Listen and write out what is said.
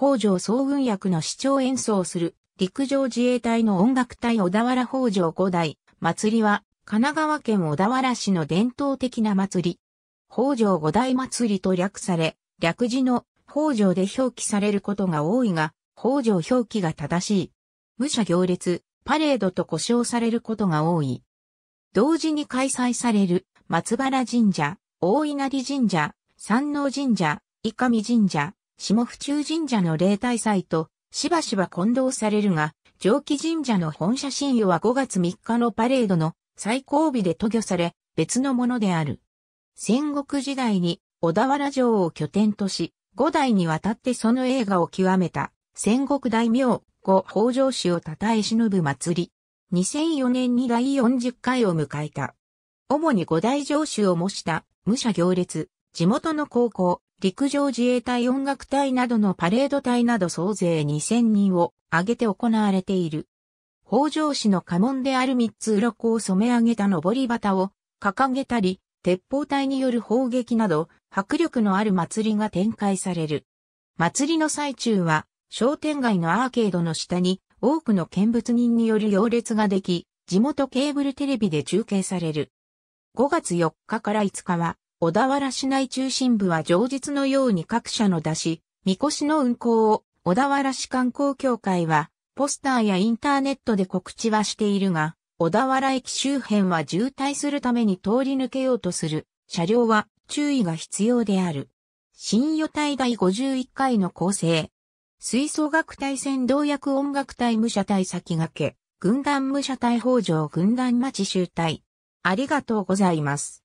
北条総軍役の市長演奏する陸上自衛隊の音楽隊小田原北条五代祭りは神奈川県小田原市の伝統的な祭り。北条五代祭りと略され、略字の北条で表記されることが多いが、北条表記が正しい。武者行列、パレードと呼称されることが多い。同時に開催される松原神社、大稲荷神社、山王神社、伊上神社、下府中神社の例大祭としばしば混同されるが、上記神社の本社神与は5月3日のパレードの最後尾で渡御され、別のものである。戦国時代に小田原城を拠点とし、五代にわたってその映画を極めた戦国大名後北条氏を称え忍ぶ祭り。2004年に第40回を迎えた。主に五大城主を模した武者行列、地元の高校、陸上自衛隊音楽隊などのパレード隊など総勢2000人を挙げて行われている。北条氏の家紋である三つ鱗を染め上げた上り旗を掲げたり、鉄砲隊による砲撃など迫力のある祭りが展開される。祭りの最中は商店街のアーケードの下に多くの見物人による行列ができ、地元ケーブルテレビで中継される。5月4日から5日は小田原市内中心部は常日のように各社の出し、みこしの運行を小田原市観光協会は、ポスターやインターネットで告知はしているが、小田原駅周辺は渋滞するために通り抜けようとする車両は注意が必要である。新予体第51回の構成。吹奏楽隊先導役音楽隊武者隊先駆け、軍団武者隊北条軍団町集隊。ありがとうございます。